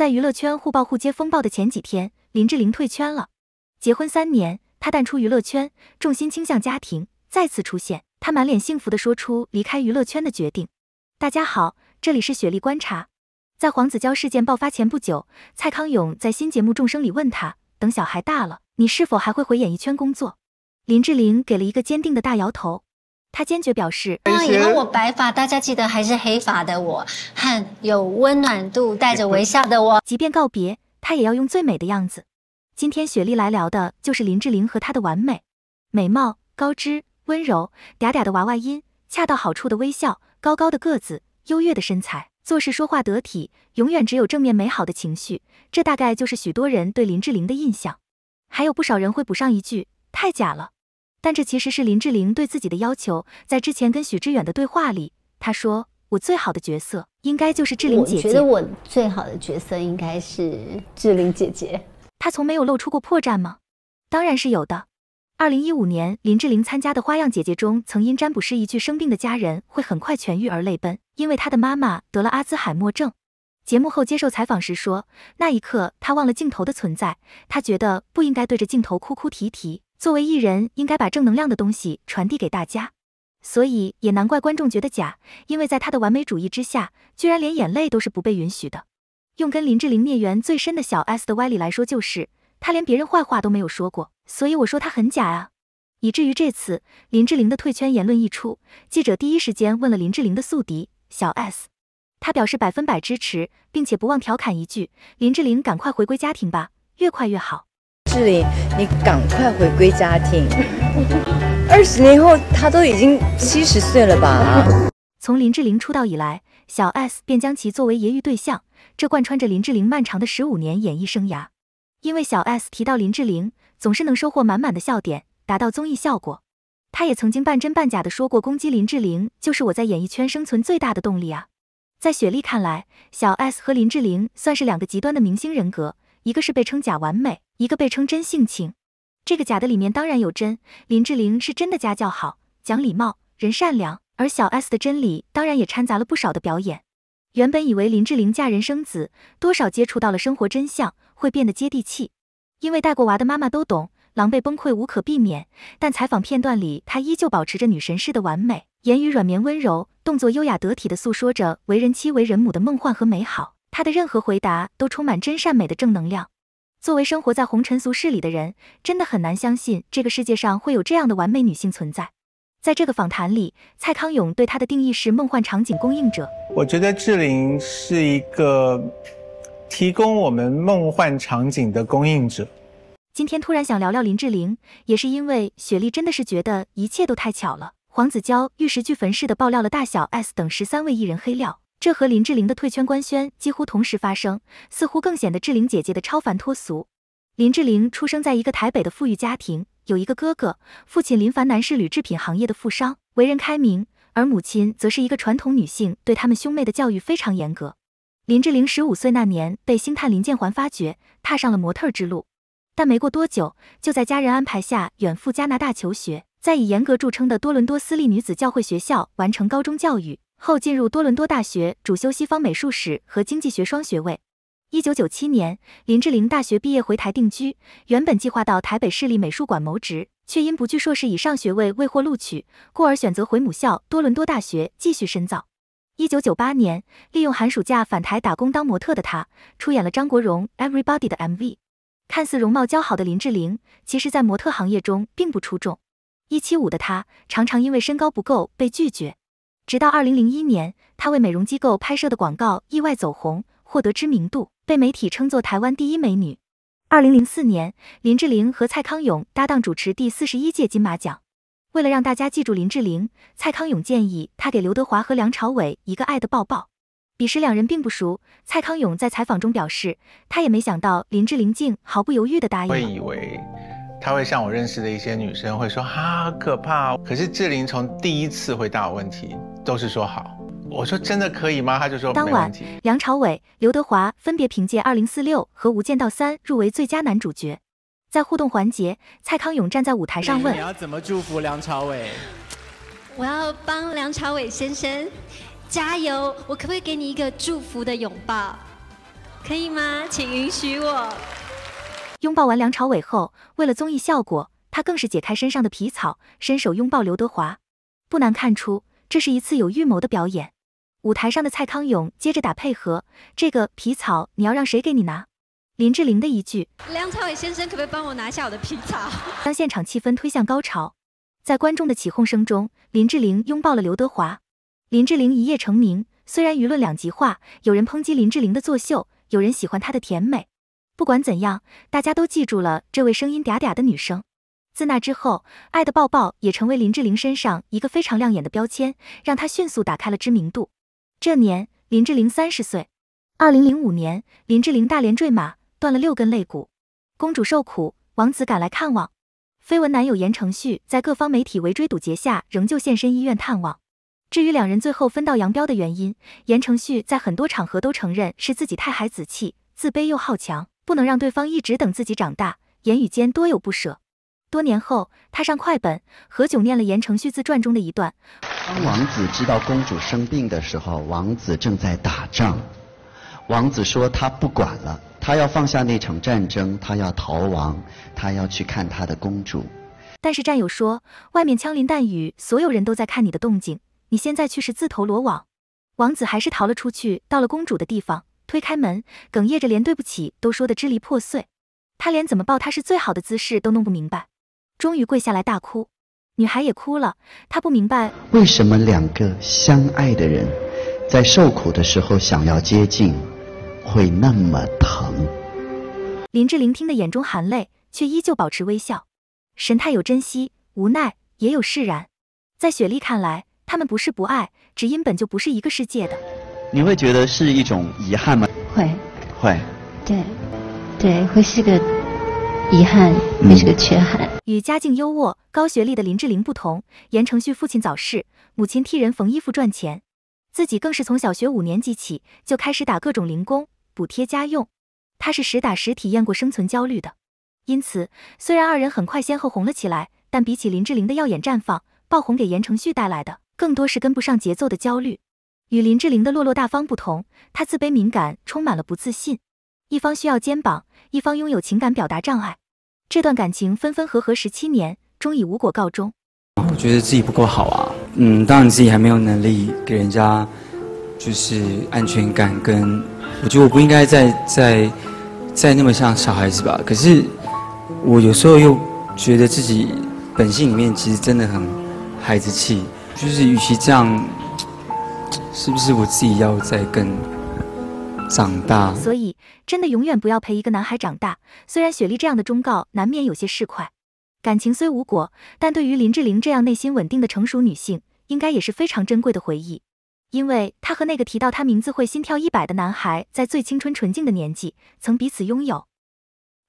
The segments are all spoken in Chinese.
在娱乐圈互爆互揭风暴的前几天，林志玲退圈了。结婚三年，她淡出娱乐圈，重心倾向家庭。再次出现，她满脸幸福地说出离开娱乐圈的决定。大家好，这里是雪莉观察。在黄子佼事件爆发前不久，蔡康永在新节目《众生》里问他，等小孩大了，你是否还会回演艺圈工作？林志玲给了一个坚定的大摇头。他坚决表示，以后我白发，大家记得还是黑发的我，很有温暖度，带着微笑的我。即便告别，他也要用最美的样子。今天雪莉来聊的就是林志玲和她的完美美貌、高知、温柔嗲嗲的娃娃音、恰到好处的微笑、高高的个子、优越的身材、做事说话得体，永远只有正面美好的情绪。这大概就是许多人对林志玲的印象。还有不少人会补上一句：太假了。但这其实是林志玲对自己的要求。在之前跟许志远的对话里，她说：“我最好的角色应该就是志玲姐姐。”我觉得我最好的角色应该是志玲姐姐。她从没有露出过破绽吗？当然是有的。二零一五年，林志玲参加的《花样姐姐》中，曾因占卜师一句“生病的家人会很快痊愈”而泪奔，因为她的妈妈得了阿兹海默症。节目后接受采访时说：“那一刻，她忘了镜头的存在，她觉得不应该对着镜头哭哭啼啼。”作为艺人，应该把正能量的东西传递给大家，所以也难怪观众觉得假，因为在他的完美主义之下，居然连眼泪都是不被允许的。用跟林志玲孽缘最深的小 S 的歪理来说，就是他连别人坏话都没有说过，所以我说他很假啊。以至于这次林志玲的退圈言论一出，记者第一时间问了林志玲的宿敌小 S，他表示百分百支持，并且不忘调侃一句：“林志玲赶快回归家庭吧，越快越好。”志玲，你赶快回归家庭。二十年后，他都已经七十岁了吧？从林志玲出道以来，小 S 便将其作为爷育对象，这贯穿着林志玲漫长的十五年演艺生涯。因为小 S 提到林志玲，总是能收获满满的笑点，达到综艺效果。她也曾经半真半假的说过，攻击林志玲就是我在演艺圈生存最大的动力啊。在雪莉看来，小 S 和林志玲算是两个极端的明星人格。一个是被称假完美，一个被称真性情。这个假的里面当然有真，林志玲是真的家教好，讲礼貌，人善良。而小 S 的真理当然也掺杂了不少的表演。原本以为林志玲嫁人生子，多少接触到了生活真相，会变得接地气。因为带过娃的妈妈都懂，狼狈崩溃无可避免。但采访片段里，她依旧保持着女神式的完美，言语软绵温柔，动作优雅得体的诉说着为人妻、为人母的梦幻和美好。她的任何回答都充满真善美的正能量。作为生活在红尘俗世里的人，真的很难相信这个世界上会有这样的完美女性存在。在这个访谈里，蔡康永对她的定义是“梦幻场景供应者”。我觉得志玲是一个提供我们梦幻场景的供应者。今天突然想聊聊林志玲，也是因为雪莉真的是觉得一切都太巧了。黄子佼玉石俱焚似的爆料了大小 S 等十三位艺人黑料。这和林志玲的退圈官宣几乎同时发生，似乎更显得志玲姐姐的超凡脱俗。林志玲出生在一个台北的富裕家庭，有一个哥哥，父亲林凡南是铝制品行业的富商，为人开明，而母亲则是一个传统女性，对他们兄妹的教育非常严格。林志玲十五岁那年被星探林建环发掘，踏上了模特儿之路，但没过多久，就在家人安排下远赴加拿大求学，在以严格著称的多伦多私立女子教会学校完成高中教育。后进入多伦多大学主修西方美术史和经济学双学位。一九九七年，林志玲大学毕业回台定居，原本计划到台北市立美术馆谋职，却因不具硕士以上学位未获录取，故而选择回母校多伦多大学继续深造。一九九八年，利用寒暑假返台打工当模特的她，出演了张国荣《Everybody》的 MV。看似容貌姣好的林志玲，其实在模特行业中并不出众，一七五的她常常因为身高不够被拒绝。直到二零零一年，她为美容机构拍摄的广告意外走红，获得知名度，被媒体称作台湾第一美女。二零零四年，林志玲和蔡康永搭档主持第四十一届金马奖。为了让大家记住林志玲，蔡康永建议她给刘德华和梁朝伟一个爱的抱抱。彼时两人并不熟，蔡康永在采访中表示，他也没想到林志玲竟毫不犹豫地答应会我以为他会像我认识的一些女生会说啊，可怕！可是志玲从第一次回答我问题。都是说好，我说真的可以吗？他就说当晚，梁朝伟、刘德华分别凭借《二零四六》和《无间道三》入围最佳男主角。在互动环节，蔡康永站在舞台上问：“你要怎么祝福梁朝伟？”我要帮梁朝伟先生加油，我可不可以给你一个祝福的拥抱？可以吗？请允许我。拥抱完梁朝伟后，为了综艺效果，他更是解开身上的皮草，伸手拥抱刘德华。不难看出。这是一次有预谋的表演。舞台上的蔡康永接着打配合：“这个皮草你要让谁给你拿？”林志玲的一句：“梁朝伟先生，可不可以帮我拿下我的皮草？”将现场气氛推向高潮。在观众的起哄声中，林志玲拥抱了刘德华。林志玲一夜成名，虽然舆论两极化，有人抨击林志玲的作秀，有人喜欢她的甜美。不管怎样，大家都记住了这位声音嗲嗲的女生。自那之后，《爱的抱抱》也成为林志玲身上一个非常亮眼的标签，让她迅速打开了知名度。这年，林志玲三十岁。二零零五年，林志玲大连坠马，断了六根肋骨，公主受苦，王子赶来看望。绯闻男友言承旭在各方媒体围追堵截下，仍旧现身医院探望。至于两人最后分道扬镳的原因，言承旭在很多场合都承认是自己太孩子气，自卑又好强，不能让对方一直等自己长大，言语间多有不舍。多年后，他上快本，何炅念了言承旭自传中的一段。当王子知道公主生病的时候，王子正在打仗。王子说他不管了，他要放下那场战争，他要逃亡，他要去看他的公主。但是战友说，外面枪林弹雨，所有人都在看你的动静，你现在去是自投罗网。王子还是逃了出去，到了公主的地方，推开门，哽咽着连对不起都说的支离破碎。他连怎么抱她是最好的姿势都弄不明白。终于跪下来大哭，女孩也哭了。她不明白为什么两个相爱的人，在受苦的时候想要接近，会那么疼。林志玲听得眼中含泪，却依旧保持微笑，神态有珍惜、无奈，也有释然。在雪莉看来，他们不是不爱，只因本就不是一个世界的。你会觉得是一种遗憾吗？会，会，对，对，会是个。遗憾那是个缺憾。与家境优渥、高学历的林志玲不同，言承旭父亲早逝，母亲替人缝衣服赚钱，自己更是从小学五年级起就开始打各种零工补贴家用。他是实打实体验过生存焦虑的。因此，虽然二人很快先后红了起来，但比起林志玲的耀眼绽放、爆红，给言承旭带来的更多是跟不上节奏的焦虑。与林志玲的落落大方不同，他自卑敏感，充满了不自信。一方需要肩膀，一方拥有情感表达障碍，这段感情分分合合十七年，终以无果告终。我觉得自己不够好啊，嗯，当然自己还没有能力给人家，就是安全感跟，我觉得我不应该再再再那么像小孩子吧。可是我有时候又觉得自己本性里面其实真的很孩子气，就是与其这样，是不是我自己要再跟？长大，所以真的永远不要陪一个男孩长大。虽然雪莉这样的忠告难免有些市侩，感情虽无果，但对于林志玲这样内心稳定的成熟女性，应该也是非常珍贵的回忆，因为她和那个提到她名字会心跳一百的男孩，在最青春纯净的年纪曾彼此拥有。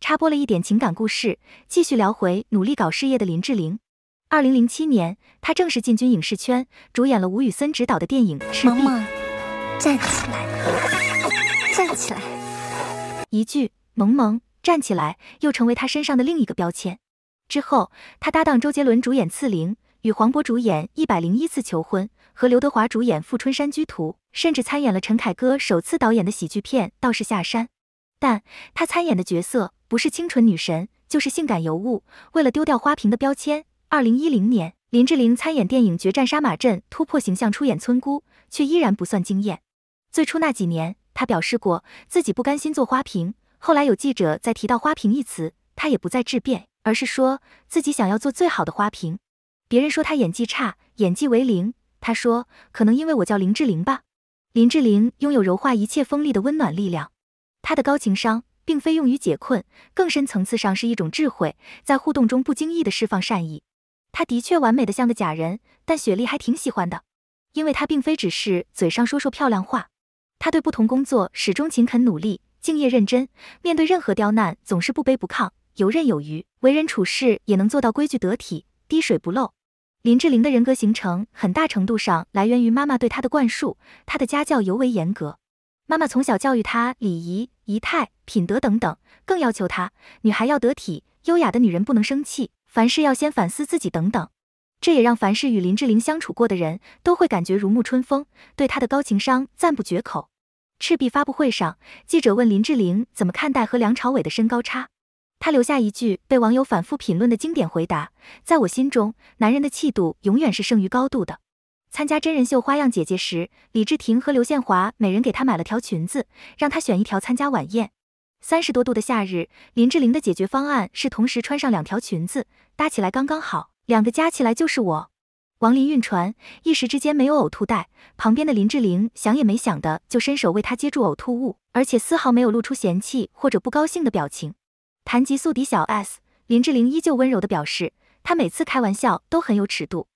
插播了一点情感故事，继续聊回努力搞事业的林志玲。二零零七年，她正式进军影视圈，主演了吴宇森执导的电影《赤壁》，站起来。站起来，一句“萌萌站起来”又成为他身上的另一个标签。之后，他搭档周杰伦主演《刺陵》，与黄渤主演《一百零一次求婚》，和刘德华主演《富春山居图》，甚至参演了陈凯歌首次导演的喜剧片《道士下山》。但他参演的角色不是清纯女神，就是性感尤物。为了丢掉花瓶的标签，二零一零年，林志玲参演电影《决战杀马镇》，突破形象出演村姑，却依然不算惊艳。最初那几年。他表示过自己不甘心做花瓶，后来有记者在提到“花瓶”一词，他也不再质辩，而是说自己想要做最好的花瓶。别人说他演技差，演技为零，他说可能因为我叫林志玲吧。林志玲拥有柔化一切锋利的温暖力量。她的高情商并非用于解困，更深层次上是一种智慧，在互动中不经意的释放善意。她的确完美的像个假人，但雪莉还挺喜欢的，因为她并非只是嘴上说说漂亮话。他对不同工作始终勤恳努力、敬业认真，面对任何刁难总是不卑不亢、游刃有余，为人处事也能做到规矩得体、滴水不漏。林志玲的人格形成很大程度上来源于妈妈对她的灌输，她的家教尤为严格。妈妈从小教育她礼仪、仪态、品德等等，更要求她女孩要得体、优雅的女人不能生气，凡事要先反思自己等等。这也让凡是与林志玲相处过的人都会感觉如沐春风，对她的高情商赞不绝口。赤壁发布会上，记者问林志玲怎么看待和梁朝伟的身高差，她留下一句被网友反复评论的经典回答：在我心中，男人的气度永远是胜于高度的。参加真人秀《花样姐姐》时，李治廷和刘宪华每人给她买了条裙子，让她选一条参加晚宴。三十多度的夏日，林志玲的解决方案是同时穿上两条裙子，搭起来刚刚好。两个加起来就是我，王林晕船，一时之间没有呕吐袋，旁边的林志玲想也没想的就伸手为他接住呕吐物，而且丝毫没有露出嫌弃或者不高兴的表情。谈及宿敌小 S，林志玲依旧温柔的表示，她每次开玩笑都很有尺度，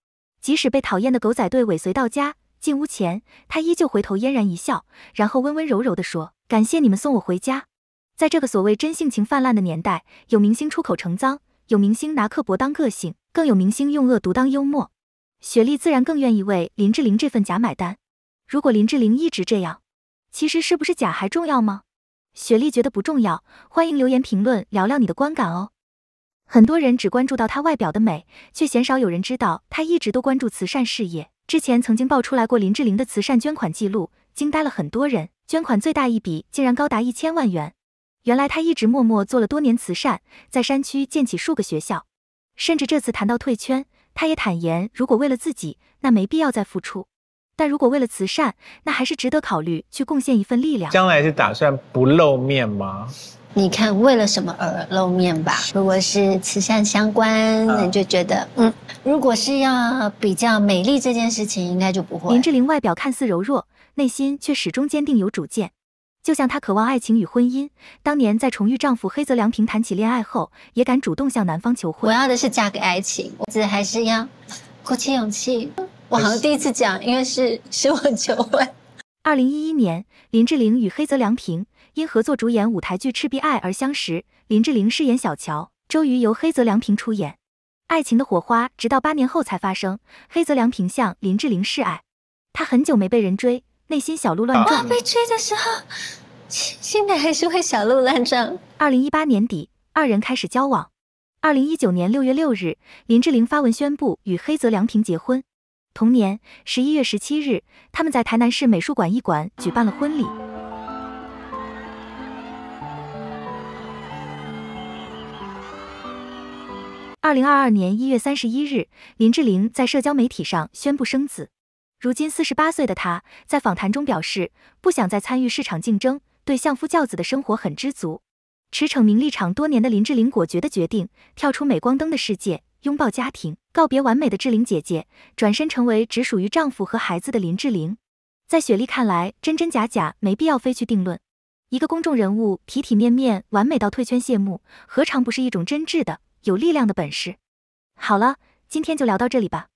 即使被讨厌的狗仔队尾随到家，进屋前她依旧回头嫣然一笑，然后温温柔柔的说：“感谢你们送我回家。”在这个所谓真性情泛滥的年代，有明星出口成脏。有明星拿刻薄当个性，更有明星用恶毒当幽默。雪莉自然更愿意为林志玲这份假买单。如果林志玲一直这样，其实是不是假还重要吗？雪莉觉得不重要。欢迎留言评论，聊聊你的观感哦。很多人只关注到她外表的美，却鲜少有人知道她一直都关注慈善事业。之前曾经爆出来过林志玲的慈善捐款记录，惊呆了很多人。捐款最大一笔竟然高达一千万元。原来他一直默默做了多年慈善，在山区建起数个学校，甚至这次谈到退圈，他也坦言，如果为了自己，那没必要再付出；但如果为了慈善，那还是值得考虑去贡献一份力量。将来是打算不露面吗？你看，为了什么而露面吧？如果是慈善相关，你就觉得，嗯，如果是要比较美丽这件事情，应该就不会。林志玲外表看似柔弱，内心却始终坚定有主见。就像她渴望爱情与婚姻。当年在重遇丈夫黑泽良平谈起恋爱后，也敢主动向男方求婚。我要的是嫁给爱情，我这还是要鼓起勇气。我好像第一次讲，因为是是我求婚。二零一一年，林志玲与黑泽良平因合作主演舞台剧《赤壁爱》而相识。林志玲饰演小乔，周瑜由黑泽良平出演。爱情的火花直到八年后才发生。黑泽良平向林志玲示爱，他很久没被人追。内心小鹿乱撞。被追的时候，心里还是会小鹿乱撞。二零一八年底，二人开始交往。二零一九年六月六日，林志玲发文宣布与黑泽良平结婚。同年十一月十七日，他们在台南市美术馆艺馆举办了婚礼。二零二二年一月三十一日，林志玲在社交媒体上宣布生子。如今四十八岁的他，在访谈中表示不想再参与市场竞争，对相夫教子的生活很知足。驰骋名利场多年的林志玲，果决的决定跳出镁光灯的世界，拥抱家庭，告别完美的志玲姐姐，转身成为只属于丈夫和孩子的林志玲。在雪莉看来，真真假假没必要非去定论。一个公众人物体体面面，完美到退圈谢幕，何尝不是一种真挚的、有力量的本事？好了，今天就聊到这里吧。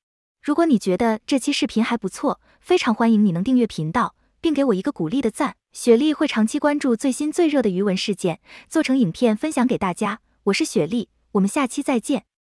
如果你觉得这期视频还不错，非常欢迎你能订阅频道，并给我一个鼓励的赞。雪莉会长期关注最新最热的鱼文事件，做成影片分享给大家。我是雪莉，我们下期再见。